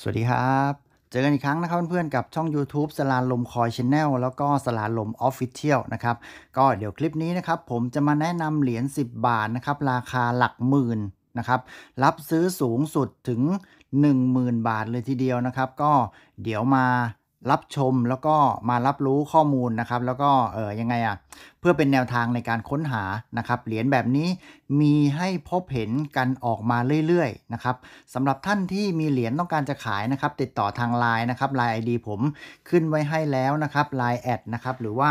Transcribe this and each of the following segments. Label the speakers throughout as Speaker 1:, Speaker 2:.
Speaker 1: สวัสดีครับ เจอกันอีกครั้งนะครับเพื่อนๆกับช่อง YouTube สลานลมคอยชแนลแล้วก็สลานลมออฟฟิเชียลนะครับ ก็เดี๋ยวคลิปนี้นะครับ ผมจะมาแนะนำเหรียญ10 บาทนะครับ ราคาหลักหมื่นนะครับ รับซื้อสูงสุดถึง 10,000 บาทเลยทีเดียวนะครับ ก็เดี๋ยวมารับชมแล้วก็มารับรู้ข้อมูลนะครับ แล้วก็เออยังไงอะ่ะ เพื่อเป็นแนวทางในการค้นหานะครับ เหรียญแบบนี้มีให้พบเห็นกันออกมาเรื่อย ๆนะครับสำหรับท่านที่มีเหรียญต้องการจะขายนะครับติดต่อทางไลน์นะครับไลน์ ID ผมขึ้นไว้ให้แล้วนะครับไลน์แอดนะครับหรือว่า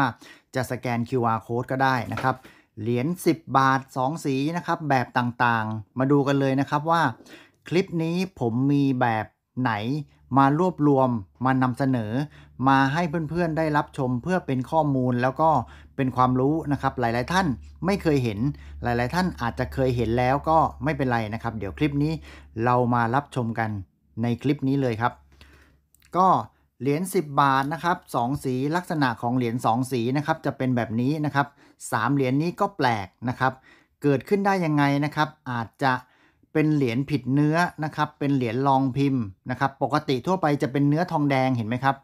Speaker 1: จะสแกน QR code ก็ได้นะครับ เหรียญ10 บาท 2 สีนะครับแบบต่างๆ มาดูกันเลยนะครับว่า คลิปนี้ผมมีแบบไหนมารวบรวมมานำเสนอ มาให้เพื่อนๆ ได้รับชมเพื่อเป็นข้อมูลแล้วก็เป็นความรู้นะครับ หลายๆท่านไม่เคยเห็น หลาย ๆท่านอาจจะเคยเห็นแล้วก็ไม่เป็นไรนะครับ เดี๋ยวคลิปนี้เรามารับชมกันในคลิปนี้เลยครับ ก็เหรียญ10 บาทนะครับ2สีลักษณะของเหรียญ2สีนะครับ จะเป็นแบบนี้นะครับ3เหรียญนี้ก็แปลกนะครับ เกิดขึ้นได้ยังไงนะครับ อาจจะเป็นเหรียญผิดเนื้อนะครับ เป็นเหรียญลองพิมพ์นะครับ ปกติทั่วไปจะเป็นเนื้อทองแดงเห็นไหมครับ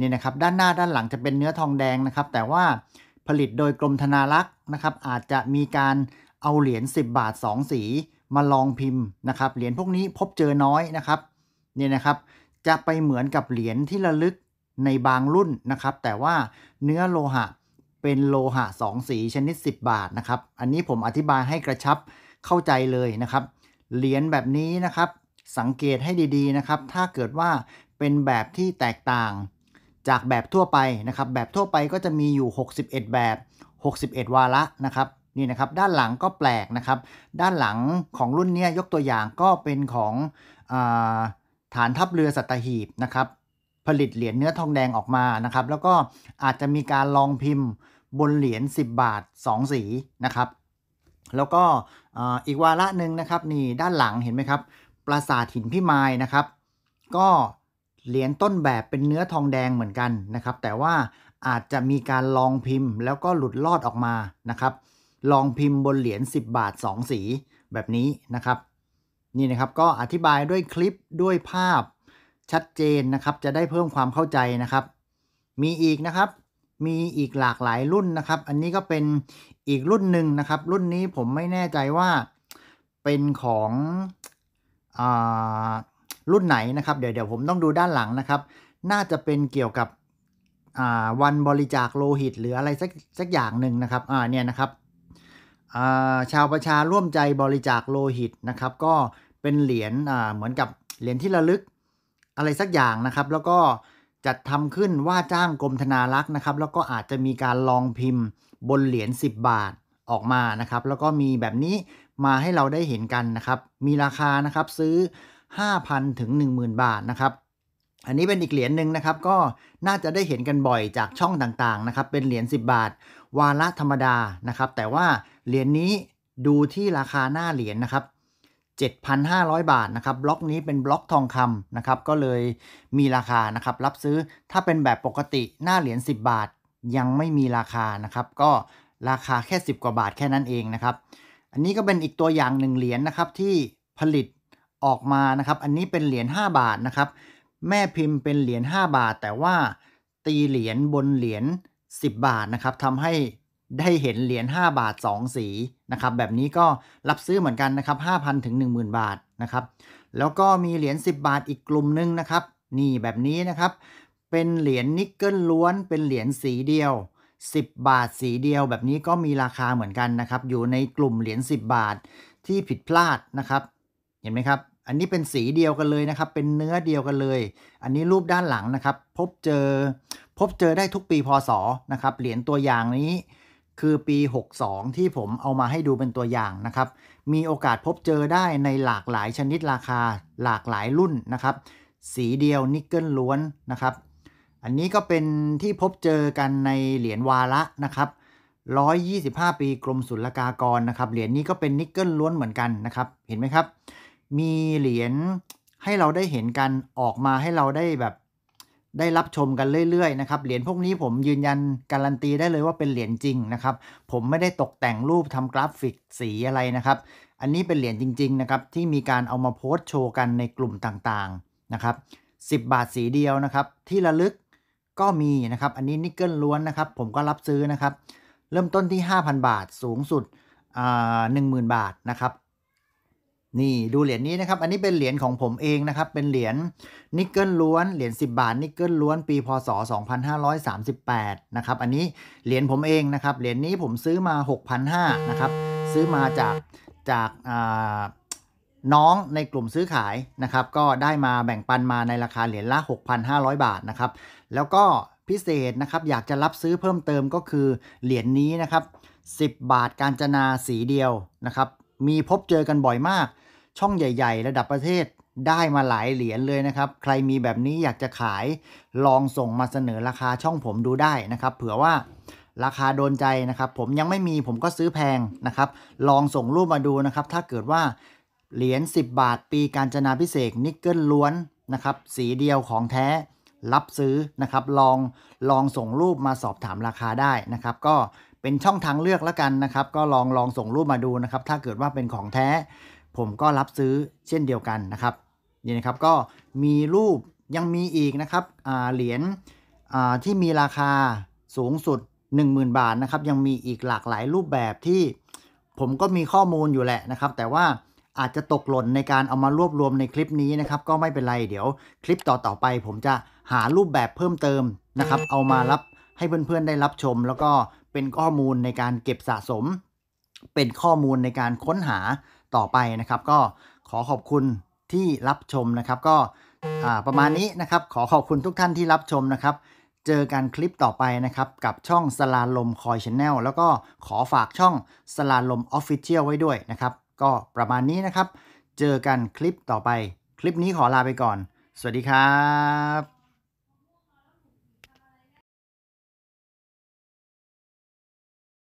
Speaker 1: นี่นะครับ ด้านหน้าด้านหลังจะเป็นเนื้อทองแดงนะครับ แต่ว่าผลิตโดยกรมธนารักษ์นะครับ อาจจะมีการเอาเหรียญ10 บาท 2 สีมาลองพิมพ์นะครับ เหรียญพวกนี้พบเจอน้อยนะครับ นี่นะครับ จะไปเหมือนกับเหรียญที่ระลึกในบางรุ่นนะครับ แต่ว่าเนื้อโลหะเป็นโลหะ 2 สีชนิด 10 บาทนะครับ อันนี้ผมอธิบายให้กระชับเข้าใจเลยนะครับเหรียญแบบนี้นะครับสังเกตให้ดี ๆนะครับ ถ้าเกิดว่าเป็นแบบที่แตกต่างจากแบบทั่วไปนะครับ แบบทั่วไปก็จะมีอยู่ 61 แบบ 61 วาระนะครับนี่นะครับ ด้านหลังก็แปลกนะครับ ด้านหลังของรุ่นนี้ยกตัวอย่างก็เป็นของอฐานทัพเรือสัตหีบนะครับ ผลิตเหรียญเนื้อทองแดงออกมานะครับ แล้วก็อาจจะมีการลองพิมพ์บนเหรียญ10 บาท 2 สีนะครับแล้วก็อีกวาระหนึ่งนะครับ นี่ด้านหลังเห็นไหมครับ ปราสาทหินพิมายนะครับ ก็เหรียญต้นแบบเป็นเนื้อทองแดงเหมือนกันนะครับ แต่ว่าอาจจะมีการลองพิมพ์ แล้วก็หลุดลอดออกมานะครับ ลองพิมพ์บนเหรียญ10 บาท 2 สีแบบนี้นะครับ นี่นะครับก็อธิบายด้วยคลิปด้วยภาพชัดเจนนะครับ จะได้เพิ่มความเข้าใจนะครับ มีอีกนะครับมีอีกหลากหลายรุ่นนะครับ อันนี้ก็เป็นอีกรุ่นหนึ่งนะครับ รุ่นนี้ผมไม่แน่ใจว่าเป็นของอรุ่นไหนนะครับ เดี๋ยวเดี๋ยวผมต้องดูด้านหลังนะครับ น่าจะเป็นเกี่ยวกับวันบริจาคโลหิต หรืออะไรสักสักอย่างหนึ่งนะครับ อ่าเนี่ยนะครับชาวประชาร่วมใจบริจาคโลหิตนะครับ ก็เป็นเหรียญเหมือนกับเหรียญที่ระลึกอะไรสักอย่างนะครับ แล้วก็จัดทำขึ้นว่าจ้างกรมธนารักษ์นะครับ แล้วก็อาจจะมีการลองพิมพ์บนเหรียญ10 บาทออกมานะครับ แล้วก็มีแบบนี้มาให้เราได้เห็นกันนะครับ มีราคานะครับซื้อ 5,000ถึง10,000 บาทนะครับ อันนี้เป็นอีกเหรียญหนึ่งนะครับก็น่าจะได้เห็นกันบ่อยจากช่องต่างๆนะครับ เป็นเหรียญ10 บาท วาระธรรมดานะครับ แต่ว่าเหรียญนี้ดูที่ราคาหน้าเหรียญนะครับ7,500 บาทนะครับ บล็อกนี้เป็นบล็อกทองคำนะครับก็เลยมีราคานะครับรับซื้อถ้าเป็นแบบปกติหน้าเหรียญ 10 บาทยังไม่มีราคานะครับ ก็ราคาแค่ 10 กว่าบาทแค่นั้นเองนะครับอันนี้ก็เป็นอีกตัวอย่างหนึ่งเหรียญนนะครับที่ผลิตออกมานะครับอันนี้เป็นเหรียญ5บาทนะครับแม่พิมพ์เป็นเหรียญ5บาท แต่ว่าตีเหรียญ บนเหรียญ10 บาทนะครับทำให้ได้เห็นเหรียญ 5 บาท 2 สีนะครับ แบบนี้ก็รับซื้อเหมือนกันนะครับ5,000ถึง 10,000 บาทนะครับ แล้วก็มีเหรียญ10 บาทอีกกลุ่มนึงนะครับ นี่แบบนี้นะครับ เป็นเหรียญนิกเกิลล้วนเป็นเหรียญสีเดียว 10 บาทสีเดียว แบบนี้ก็มีราคาเหมือนกันนะครับ อยู่ในกลุ่มเหรียญ10 บาทที่ผิดพลาดนะครับ เห็นไหมครับ อันนี้เป็นสีเดียวกันเลยนะครับ เป็นเนื้อเดียวกันเลย อันนี้รูปด้านหลังนะครับ พบเจอพบเจอได้ทุกปีพศนะครับเหรียญตัวอย่างนี้คือปี62 ที่ผมเอามาให้ดูเป็นตัวอย่างนะครับ มีโอกาสพบเจอได้ในหลากหลายชนิดราคาหลากหลายรุ่นนะครับ สีเดียวนิกเกิลล้วนนะครับ อันนี้ก็เป็นที่พบเจอกันในเหรียญวาระนะครับ 125 ปีกรมศุลกากรนะครับ เหรียญนี้ก็เป็นนิกเกิลล้วนเหมือนกันนะครับ เห็นไหมครับ มีเหรียญให้เราได้เห็นกันออกมาให้เราได้แบบได้รับชมกันเรื่อยๆนะครับเหรียญพวกนี้ผมยืนยันการันตีได้เลยว่าเป็นเหรียญจริงนะครับ ผมไม่ได้ตกแต่งรูปทำกราฟิกสีอะไรนะครับ อันนี้เป็นเหรียญจริงๆนะครับที่มีการเอามาโพสต์โชว์กันในกลุ่มต่างๆนะครับ 10 บาทสีเดียวนะครับ ที่ระลึกก็มีนะครับ อันนี้นิกเกิลล้วนนะครับผมก็รับซื้อนะครับ เริ่มต้นที่ 5,000 บาทสูงสุดหนึ่งหมื่นบาทนะครับนี่ดูเหรียญนี้นะครับอันนี้เป็นเหรียญของผมเองนะครับ เป็นเหรียญนิกเกิลล้วน เหรียญ10 บาท นิกเกิลล้วนปีพศ 2538นะครับอันนี้เหรียญผมเองนะครับ เหรียญนี้ผมซื้อมา 6,500นะครับซื้อมาจากจากน้องในกลุ่มซื้อขายนะครับก็ได้มาแบ่งปันมาในราคาเหรียญละ6,500 บาทนะครับแล้วก็พิเศษนะครับอยากจะรับซื้อเพิ่มเติมก็คือเหรียญนี้นะครับ10 บาทการจนาสีเดียวนะครับมีพบเจอกันบ่อยมากช่องใหญ่ๆ ระดับประเทศได้มาหลายเหรียญเลยนะครับใครมีแบบนี้อยากจะขายลองส่งมาเสนอราคาช่องผมดูได้นะครับเผื่อว่าราคาโดนใจนะครับ ผมยังไม่มีผมก็ซื้อแพงนะครับลองส่งรูปมาดูนะครับถ้าเกิดว่าเหรียญ10 บาทปี การจนาพิเศษนิกเกิลล้วนนะครับสีเดียวของแท้รับซื้อนะครับลองลองส่งรูปมาสอบถามราคาได้นะครับก็เป็นช่องทางเลือกแล้วกันนะครับ ก็ลองลองส่งรูปมาดูนะครับถ้าเกิดว่าเป็นของแท้ผมก็รับซื้อเช่นเดียวกันนะครับนี่นะครับก็มีรูปยังมีอีกนะครับเหรียญที่มีราคาสูงสุด 10,000 บาทนะครับ ยังมีอีกหลากหลายรูปแบบที่ ผมก็มีข้อมูลอยู่แหละนะครับแต่ว่าอาจจะตกหล่นในการเอามารวบรวมในคลิปนี้นะครับ ก็ไม่เป็นไรเดี๋ยว คลิปต่อๆ ไปผมจะหารูปแบบเพิ่มเติมนะครับ เอามารับให้เพื่อนๆได้รับชม แล้วก็เป็นข้อมูลในการเก็บสะสมเป็นข้อมูลในการค้นหาต่อไปนะครับ ก็ขอขอบคุณที่รับชมนะครับ ก็ประมาณนี้นะครับ ขอขอบคุณทุกท่านที่รับชมนะครับ เจอกันคลิปต่อไปนะครับ กับช่องสลาลมคอยชาแนลแล้วก็ขอฝากช่องสลาลมออฟฟิเชียลไว้ด้วยนะครับ ก็ประมาณนี้นะครับ เจอกันคลิปต่อไป คลิปนี้ขอลาไปก่อน สวัสดีครับ